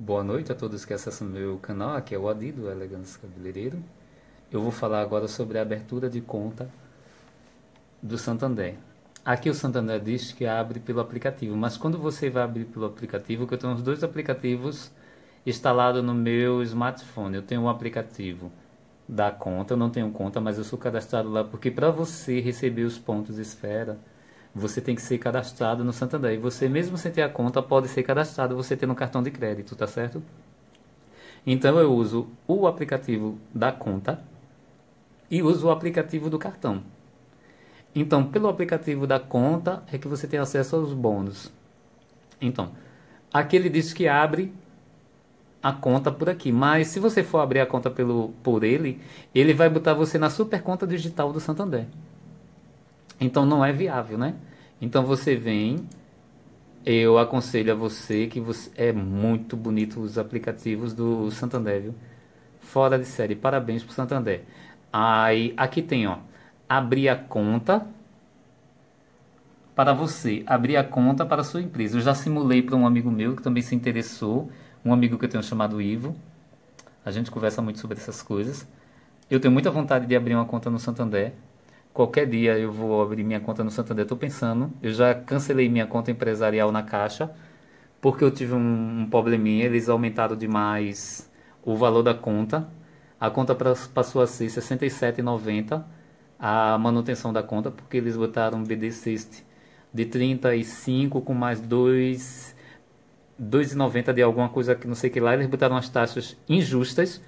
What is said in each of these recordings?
Boa noite a todos que acessam meu canal, aqui é o Adido Elegância Cabeleireiro. Eu vou falar agora sobre a abertura de conta do Santander. Aqui o Santander diz que abre pelo aplicativo, mas quando você vai abrir pelo aplicativo, que eu tenho os dois aplicativos instalados no meu smartphone, eu tenho um aplicativo da conta, eu não tenho conta, mas eu sou cadastrado lá porque para você receber os pontos esfera, você tem que ser cadastrado no Santander. E você, mesmo sem ter a conta, pode ser cadastrado você tendo um cartão de crédito, tá certo? Então eu uso o aplicativo da conta e uso o aplicativo do cartão. Então, pelo aplicativo da conta é que você tem acesso aos bônus. Então, aqui ele diz que abre a conta por aqui, mas se você for abrir a conta pelo, por ele, ele vai botar você na super conta digital do Santander. Então não é viável, né? Então você vem, eu aconselho a você que você, é muito bonito os aplicativos do Santander, viu? Fora de série, parabéns pro Santander. Aí aqui tem, ó, abrir a conta para você, abrir a conta para a sua empresa. Eu já simulei para um amigo meu que também se interessou, um amigo que eu tenho chamado Ivo. A gente conversa muito sobre essas coisas. Eu tenho muita vontade de abrir uma conta no Santander qualquer dia eu vou abrir minha conta no Santander. Estou pensando, eu já cancelei minha conta empresarial na Caixa, porque eu tive um, um probleminha, eles aumentaram demais o valor da conta. A conta passou a ser R$ 67,90 a manutenção da conta, porque eles botaram um BD Sist de 35 com mais 2 2,90 de alguma coisa que não sei que lá, eles botaram as taxas injustas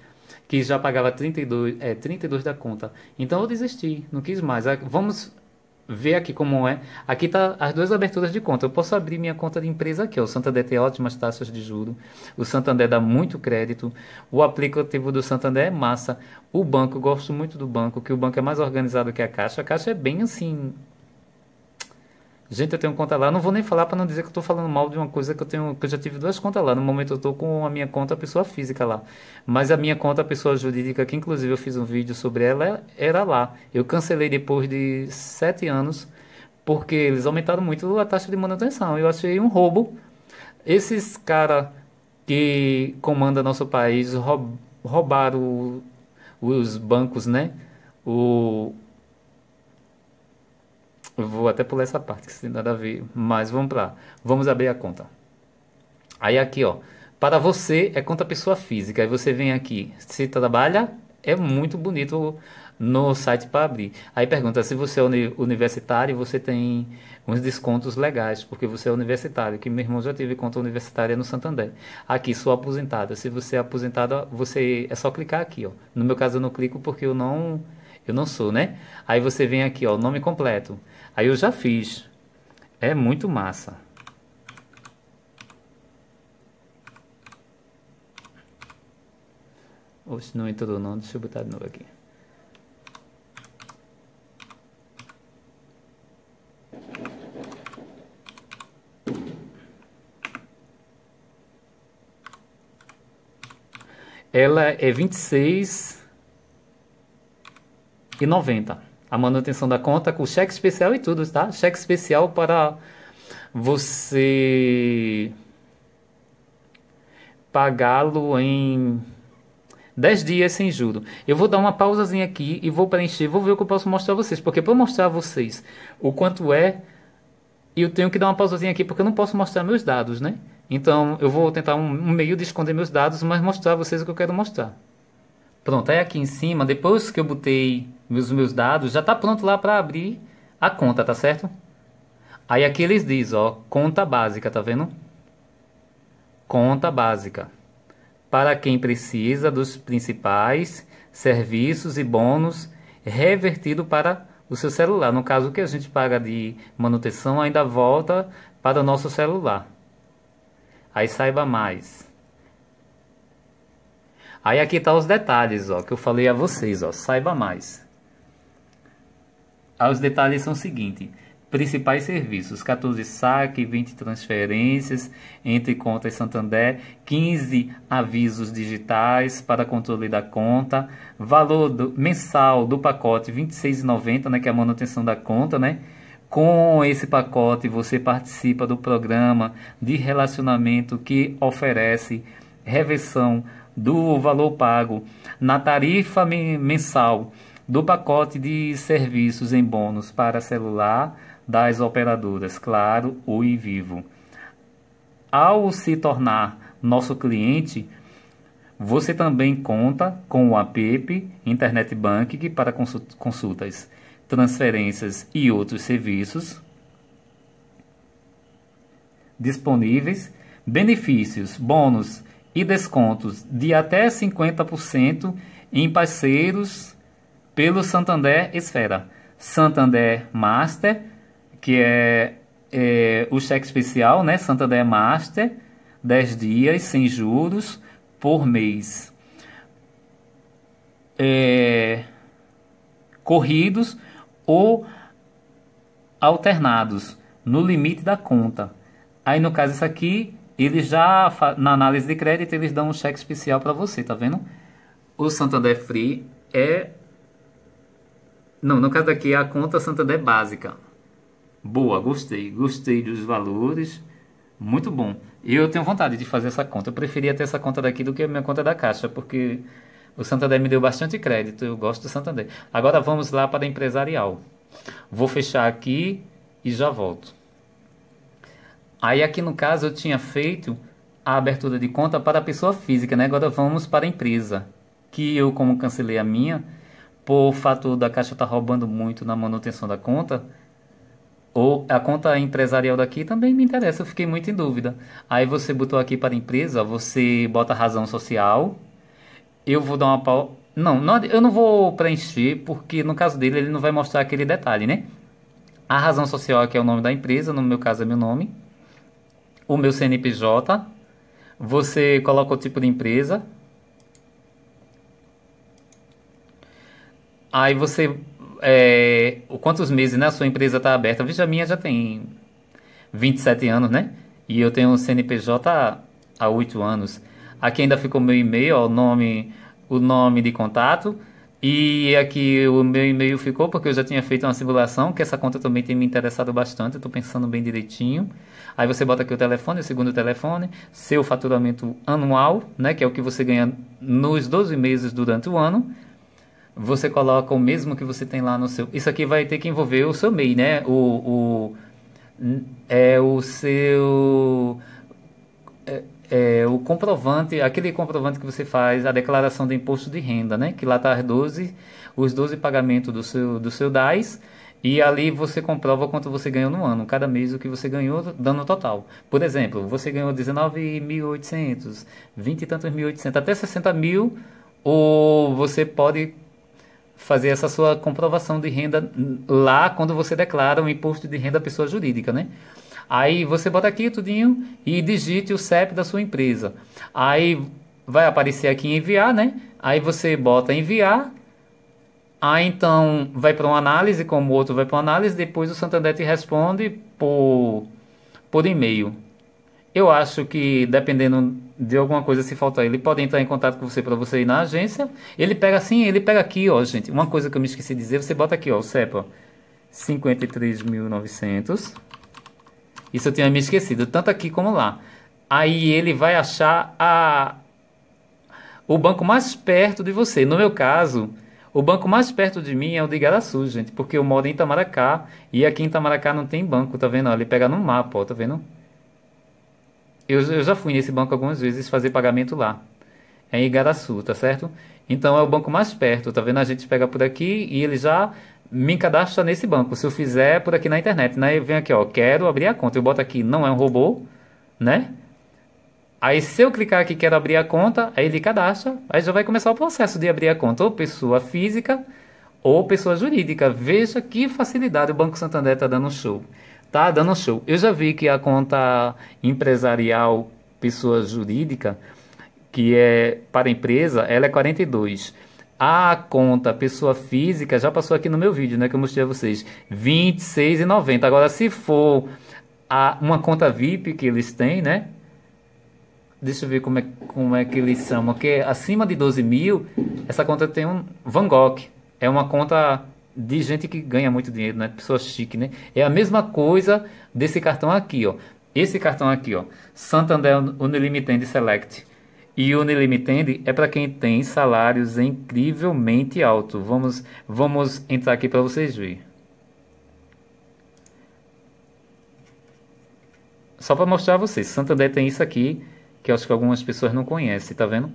que já pagava 32, é, 32 da conta. Então eu desisti, não quis mais. Ah, vamos ver aqui como é. Aqui tá as duas aberturas de conta. Eu posso abrir minha conta de empresa aqui. Ó. O Santander tem ótimas taxas de juro. O Santander dá muito crédito. O aplicativo do Santander é massa. O banco, gosto muito do banco, que o banco é mais organizado que a Caixa. A Caixa é bem assim, Gente, eu tenho conta lá. Não vou nem falar para não dizer que eu estou falando mal de uma coisa que eu tenho, que eu já tive duas contas lá. No momento eu estou com a minha conta pessoa física lá, mas a minha conta pessoa jurídica, que inclusive eu fiz um vídeo sobre ela, era lá. Eu cancelei depois de sete anos porque eles aumentaram muito a taxa de manutenção. Eu achei um roubo. Esses caras que comandam nosso país roub, roubaram os bancos, né? O, Vou até pular essa parte que isso tem nada a ver, mas vamos lá. Vamos abrir a conta. Aí aqui, ó, para você é conta pessoa física. Aí você vem aqui, se trabalha, é muito bonito no site para abrir. Aí pergunta se você é universitário, você tem uns descontos legais, porque você é universitário, que meu irmão já teve conta universitária no Santander. Aqui, sou aposentada. Se você é aposentada, você é só clicar aqui, ó. No meu caso eu não clico porque eu não eu não sou, né? Aí você vem aqui, ó, nome completo. Aí eu já fiz. É muito massa. Ou se não entrou não, deixa eu botar de novo aqui. Ela é 26 e 90 a manutenção da conta com cheque especial e tudo, tá? Cheque especial para você pagá-lo em 10 dias sem juro. Eu vou dar uma pausazinha aqui e vou preencher, vou ver o que eu posso mostrar a vocês, porque para mostrar a vocês o quanto é, eu tenho que dar uma pausazinha aqui porque eu não posso mostrar meus dados, né? Então eu vou tentar um, um meio de esconder meus dados, mas mostrar a vocês o que eu quero mostrar. Pronto, aí aqui em cima, depois que eu botei os meus dados, já está pronto lá para abrir a conta, tá certo? Aí aqui eles dizem, ó, conta básica, tá vendo? Conta básica. Para quem precisa dos principais serviços e bônus revertido para o seu celular. No caso, o que a gente paga de manutenção ainda volta para o nosso celular. Aí saiba mais. Aí aqui tá os detalhes, ó, que eu falei a vocês, ó, saiba mais. Aí os detalhes são o seguinte, principais serviços, 14 saque, 20 transferências entre contas Santander, 15 avisos digitais para controle da conta, valor do, mensal do pacote R$ 26,90, né, que é a manutenção da conta, né? Com esse pacote você participa do programa de relacionamento que oferece reversão do valor pago na tarifa mensal do pacote de serviços em bônus para celular das operadoras Claro, Oi e Vivo. Ao se tornar nosso cliente, você também conta com o app Internet Banking para consultas, transferências e outros serviços disponíveis, benefícios, bônus e descontos de até 50% em parceiros pelo Santander Esfera. Santander Master, que é, é o cheque especial, né? Santander Master, 10 dias sem juros por mês. É, corridos ou alternados no limite da conta. Aí no caso isso aqui eles já, na análise de crédito, eles dão um cheque especial para você, tá vendo? O Santander Free é... Não, no caso daqui é a conta Santander Básica. Boa, gostei. Gostei dos valores. Muito bom. Eu tenho vontade de fazer essa conta. Eu preferia ter essa conta daqui do que a minha conta da Caixa, porque o Santander me deu bastante crédito. Eu gosto do Santander. Agora vamos lá para a empresarial. Vou fechar aqui e já volto. Aí aqui no caso eu tinha feito a abertura de conta para a pessoa física, né? Agora vamos para a empresa, que eu como cancelei a minha, por fato da Caixa estar tá roubando muito na manutenção da conta, ou a conta empresarial daqui também me interessa, eu fiquei muito em dúvida. Aí você botou aqui para a empresa, você bota razão social, eu vou dar uma pau... Não, não, eu não vou preencher, porque no caso dele ele não vai mostrar aquele detalhe, né? A razão social aqui é o nome da empresa, no meu caso é meu nome o meu CNPJ, você coloca o tipo de empresa, aí você é, quantos meses né, a sua empresa está aberta. Veja, a minha já tem 27 anos, né? E eu tenho um CNPJ há 8 anos. Aqui ainda ficou meu e-mail, ó, o nome, o nome de contato e aqui é o meu e-mail ficou porque eu já tinha feito uma simulação, que essa conta também tem me interessado bastante, estou pensando bem direitinho. Aí você bota aqui o telefone, o segundo telefone, seu faturamento anual, né, que é o que você ganha nos 12 meses durante o ano. Você coloca o mesmo que você tem lá no seu. Isso aqui vai ter que envolver o seu MEI, né? O, o é o seu é, é, o comprovante, aquele comprovante que você faz, a declaração de imposto de renda, né? Que lá está os 12 pagamentos do seu, do seu DAS. E ali você comprova quanto você ganhou no ano, cada mês o que você ganhou, dando total. Por exemplo, você ganhou 19.800, 20 e tantos 1.800, até 60 mil, ou você pode fazer essa sua comprovação de renda lá quando você declara o imposto de renda à pessoa jurídica, né? Aí você bota aqui tudinho e digite o CEP da sua empresa. Aí vai aparecer aqui enviar, né? Aí você bota enviar. Aí então vai para uma análise, como o outro vai para uma análise, depois o Santander te responde por, por e-mail. Eu acho que dependendo de alguma coisa se faltar, ele pode entrar em contato com você para você ir na agência. Ele pega assim, ele pega aqui, ó, gente. Uma coisa que eu me esqueci de dizer, você bota aqui, ó, o ó, 53.900 isso eu tinha me esquecido, tanto aqui como lá. Aí ele vai achar a o banco mais perto de você. No meu caso, o banco mais perto de mim é o de Igaraçu, gente, porque eu moro em Itamaracá e aqui em Itamaracá não tem banco, tá vendo? Ele pega no mapa, ó, tá vendo? Eu, eu já fui nesse banco algumas vezes fazer pagamento lá. É em Igaraçu, tá certo? Então é o banco mais perto, tá vendo? A gente pega por aqui e ele já me cadastra nesse banco. Se eu fizer por aqui na internet, né? Eu venho aqui, ó, quero abrir a conta. Eu boto aqui, não é um robô, né? Aí se eu clicar aqui, quero abrir a conta, aí ele cadastra, aí já vai começar o processo de abrir a conta, ou pessoa física ou pessoa jurídica. Veja que facilidade o Banco Santander está dando show. Tá dando show. Eu já vi que a conta empresarial pessoa jurídica, que é para empresa, ela é 42 a conta pessoa física já passou aqui no meu vídeo, né, que eu mostrei a vocês, R$ 26,90. Agora, se for a, uma conta VIP que eles têm, né, deixa eu ver como é, como é que eles são, porque acima de 12 mil, essa conta tem um Van Gogh, é uma conta de gente que ganha muito dinheiro, né? Pessoa chique, né? É a mesma coisa desse cartão aqui, ó. Esse cartão aqui, ó. Santander Unlimited Select. E o Unlimited é para quem tem salários incrivelmente altos. Vamos, vamos entrar aqui para vocês verem. Só para mostrar a vocês, Santander tem isso aqui, que eu acho que algumas pessoas não conhecem, tá vendo?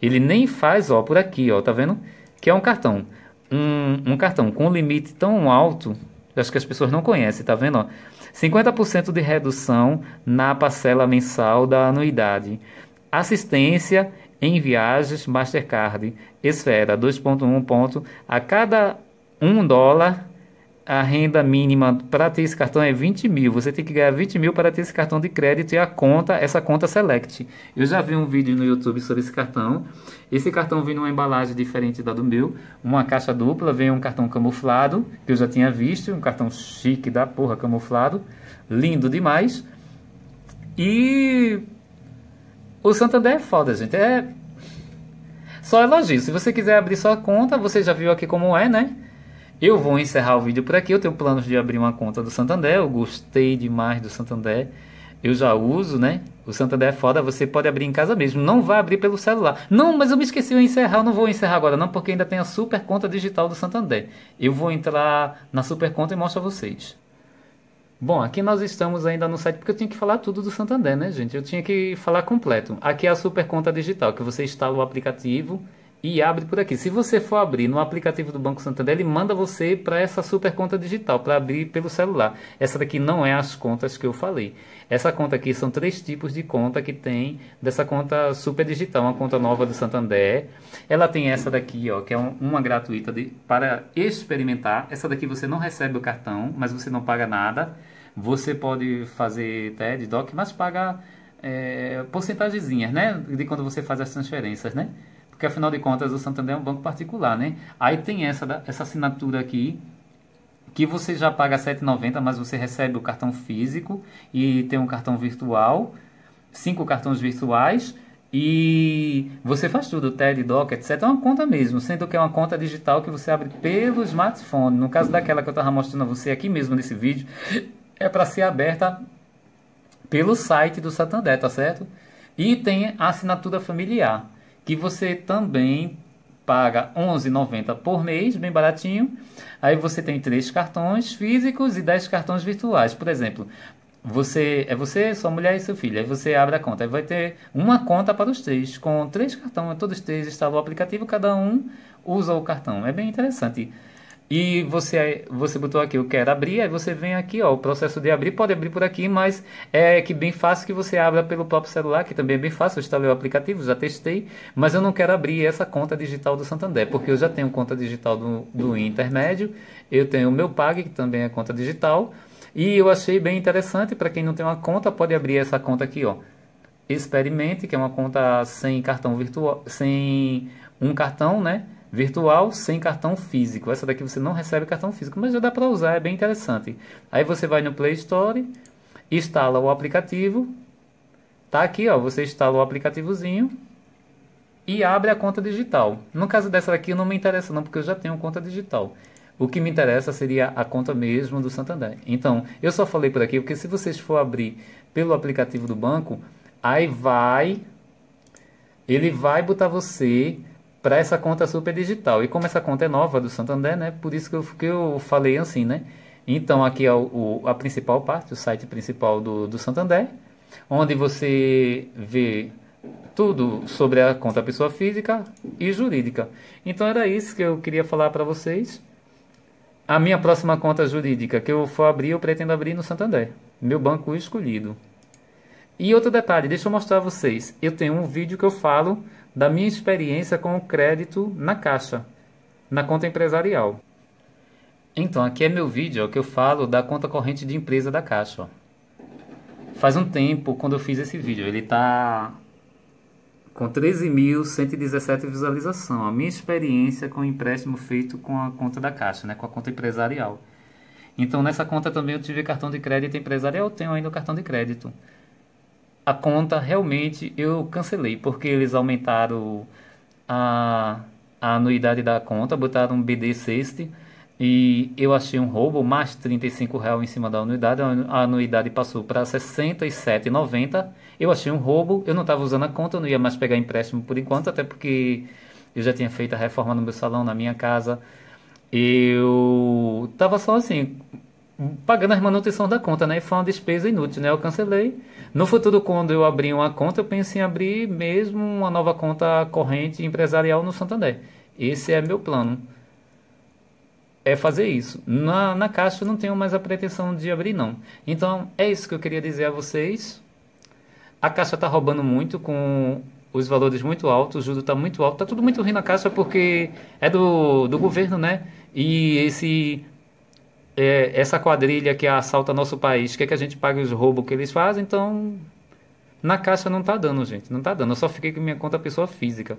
Ele nem faz, ó, por aqui, ó, tá vendo? Que é um cartão. Um, um cartão com um limite tão alto, eu acho que as pessoas não conhecem, tá vendo? Ó, 50% de redução na parcela mensal da anuidade assistência em viagens Mastercard Esfera 2.1 ponto a cada um dólar a renda mínima para ter esse cartão é 20 mil. Você tem que ganhar 20 mil para ter esse cartão de crédito e a conta, essa conta Select. Eu já vi um vídeo no YouTube sobre esse cartão. Esse cartão vem numa embalagem diferente da do meu, uma caixa dupla, vem um cartão camuflado, que eu já tinha visto, um cartão chique da porra camuflado, lindo demais. E o Santander é foda, gente. É. Só elogio. Se você quiser abrir sua conta, você já viu aqui como é, né? Eu vou encerrar o vídeo por aqui. Eu tenho planos de abrir uma conta do Santander. Eu gostei demais do Santander. Eu já uso, né? O Santander é foda, você pode abrir em casa mesmo. Não vai abrir pelo celular. Não, mas eu me esqueci de encerrar. Eu não vou encerrar agora, não, porque ainda tem a super conta digital do Santander. Eu vou entrar na super conta e mostro a vocês. Bom, aqui nós estamos ainda no site, porque eu tinha que falar tudo do Santander, né, gente? Eu tinha que falar completo. Aqui é a Super Conta Digital, que você instala o aplicativo e abre por aqui. Se você for abrir no aplicativo do Banco Santander, ele manda você para essa super conta digital, para abrir pelo celular. Essa daqui não é as contas que eu falei. Essa conta aqui são três tipos de conta que tem dessa conta super digital, uma conta nova do Santander. Ela tem essa daqui, ó, que é um, uma gratuita de, para experimentar. Essa daqui você não recebe o cartão, mas você não paga nada. Você pode fazer TED, DOC, mas pagar é, porcentagezinhas, né? De quando você faz as transferências, né? Porque afinal de contas o Santander é um banco particular, né? Aí tem essa, essa assinatura aqui, que você já paga R$ 7,90, mas você recebe o cartão físico e tem um cartão virtual, cinco cartões virtuais e você faz tudo, TED, DOC, etc. É uma conta mesmo, sendo que é uma conta digital que você abre pelo smartphone. No caso daquela que eu estava mostrando a você aqui mesmo nesse vídeo, é para ser aberta pelo site do Santander, tá certo? E tem a assinatura familiar, que você também paga 11,90 por mês, bem baratinho. Aí você tem três cartões físicos e 10 cartões virtuais. Por exemplo, você é você, sua mulher e seu filho. Aí você abre a conta. Aí vai ter uma conta para os três, com três cartões. Todos três instalam o aplicativo, cada um usa o cartão. É bem interessante. E você, você botou aqui, eu quero abrir, aí você vem aqui, ó, o processo de abrir, pode abrir por aqui, mas é que bem fácil que você abra pelo próprio celular, que também é bem fácil, eu instalei o aplicativo, já testei, mas eu não quero abrir essa conta digital do Santander, porque eu já tenho conta digital do, do Intermédio, eu tenho o meu Pag, que também é conta digital, e eu achei bem interessante, para quem não tem uma conta, pode abrir essa conta aqui, ó, Experimente, que é uma conta sem cartão virtual, sem um cartão, né, virtual sem cartão físico. Essa daqui você não recebe cartão físico, mas já dá para usar, é bem interessante. Aí você vai no Play Store, instala o aplicativo. Tá aqui, ó, você instala o aplicativozinho e abre a conta digital. No caso dessa daqui não me interessa não, porque eu já tenho conta digital. O que me interessa seria a conta mesmo do Santander. Então, eu só falei por aqui, porque se vocês for abrir pelo aplicativo do banco, aí vai ele vai botar você para essa conta super digital. E como essa conta é nova do Santander, né? Por isso que eu, que eu falei assim, né? Então aqui é o, o, a principal parte, o site principal do, do Santander, onde você vê tudo sobre a conta pessoa física e jurídica. Então era isso que eu queria falar para vocês. A minha próxima conta jurídica que eu for abrir, eu pretendo abrir no Santander, meu banco escolhido. E outro detalhe, deixa eu mostrar a vocês. Eu tenho um vídeo que eu falo da minha experiência com o crédito na Caixa, na conta empresarial. Então, aqui é meu vídeo ó, que eu falo da conta corrente de empresa da Caixa. Ó. Faz um tempo quando eu fiz esse vídeo, ele está com 13.117 visualizações. A minha experiência com o empréstimo feito com a conta da Caixa, né, com a conta empresarial. Então, nessa conta também eu tive cartão de crédito empresarial, eu tenho ainda o cartão de crédito a conta realmente eu cancelei, porque eles aumentaram a, a anuidade da conta, botaram um BD Sexte e eu achei um roubo mais R$35,00 em cima da anuidade, a anuidade passou para R$67,90, 67,90. Eu achei um roubo, eu não estava usando a conta, eu não ia mais pegar empréstimo por enquanto, até porque eu já tinha feito a reforma no meu salão, na minha casa. Eu estava só assim, pagando as manutenções da conta, né? E foi uma despesa inútil, né? Eu cancelei. No futuro, quando eu abrir uma conta, eu penso em abrir mesmo uma nova conta corrente empresarial no Santander. Esse é meu plano. É fazer isso. Na, na Caixa eu não tenho mais a pretensão de abrir, não. Então, é isso que eu queria dizer a vocês. A Caixa está roubando muito com os valores muito altos, o juro está muito alto, está tudo muito ruim na Caixa porque é do, do governo, né? E esse é, essa quadrilha que assalta nosso país quer que a gente pague os roubos que eles fazem, então na caixa não tá dando, gente. Não tá dando. Eu só fiquei com minha conta pessoa física.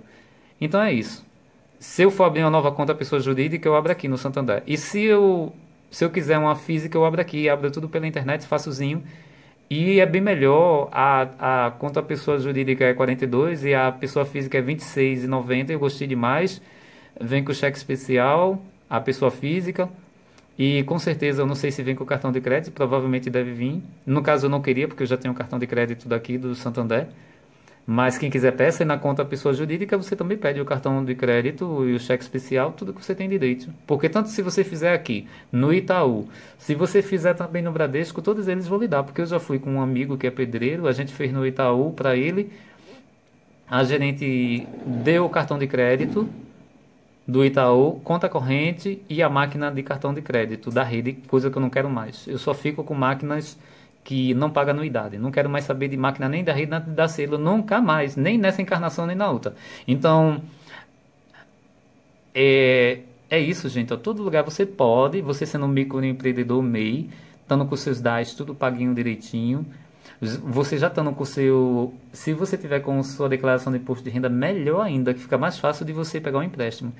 Então é isso. Se eu for abrir uma nova conta pessoa jurídica, eu abro aqui no Santander. E se eu, se eu quiser uma física, eu abro aqui, abro tudo pela internet, façozinho. E é bem melhor, a, a conta pessoa jurídica é 42 e a pessoa física é 26,90, eu gostei demais. Vem com o cheque especial, a pessoa física. E com certeza, eu não sei se vem com o cartão de crédito, provavelmente deve vir. No caso, eu não queria, porque eu já tenho o um cartão de crédito daqui do Santander. Mas quem quiser peça, e na conta pessoa jurídica você também pede o cartão de crédito e o cheque especial, tudo que você tem direito. Porque tanto se você fizer aqui, no Itaú, se você fizer também no Bradesco, todos eles vão lhe dar. Porque eu já fui com um amigo que é pedreiro, a gente fez no Itaú para ele. A gerente deu o cartão de crédito do Itaú, conta corrente e a máquina de cartão de crédito da rede, coisa que eu não quero mais. Eu só fico com máquinas que não pagam anuidade. Não quero mais saber de máquina nem da rede, nem da selo, nunca mais, nem nessa encarnação, nem na outra. Então, é, é isso, gente. A todo lugar você pode, você sendo um microempreendedor MEI, estando com seus DAS tudo paguinho direitinho, você já estando tá com o seu. Se você tiver com sua declaração de imposto de renda, melhor ainda, que fica mais fácil de você pegar um empréstimo.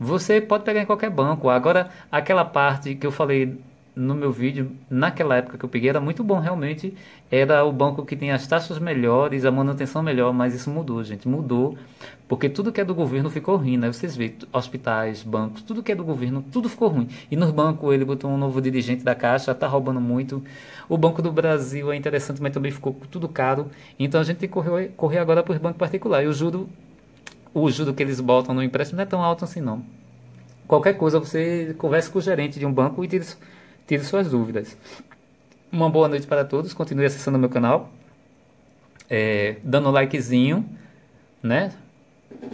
Você pode pegar em qualquer banco. Agora, aquela parte que eu falei no meu vídeo, naquela época que eu peguei, era muito bom realmente. Era o banco que tem as taxas melhores, a manutenção melhor, mas isso mudou, gente. Mudou, porque tudo que é do governo ficou ruim, né? Vocês veem, hospitais, bancos, tudo que é do governo, tudo ficou ruim. E nos bancos ele botou um novo dirigente da Caixa, tá roubando muito. O Banco do Brasil é interessante, mas também ficou tudo caro. Então a gente tem que correr, correr agora para os bancos particulares. E o juro, o juro que eles botam no empréstimo não é tão alto assim, não. Qualquer coisa, você conversa com o gerente de um banco e eles tire suas dúvidas. Uma boa noite para todos, continue acessando meu canal, é, dando um likezinho, né?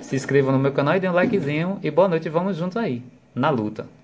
Se inscreva no meu canal e dê um likezinho. E boa noite, vamos juntos aí, na luta.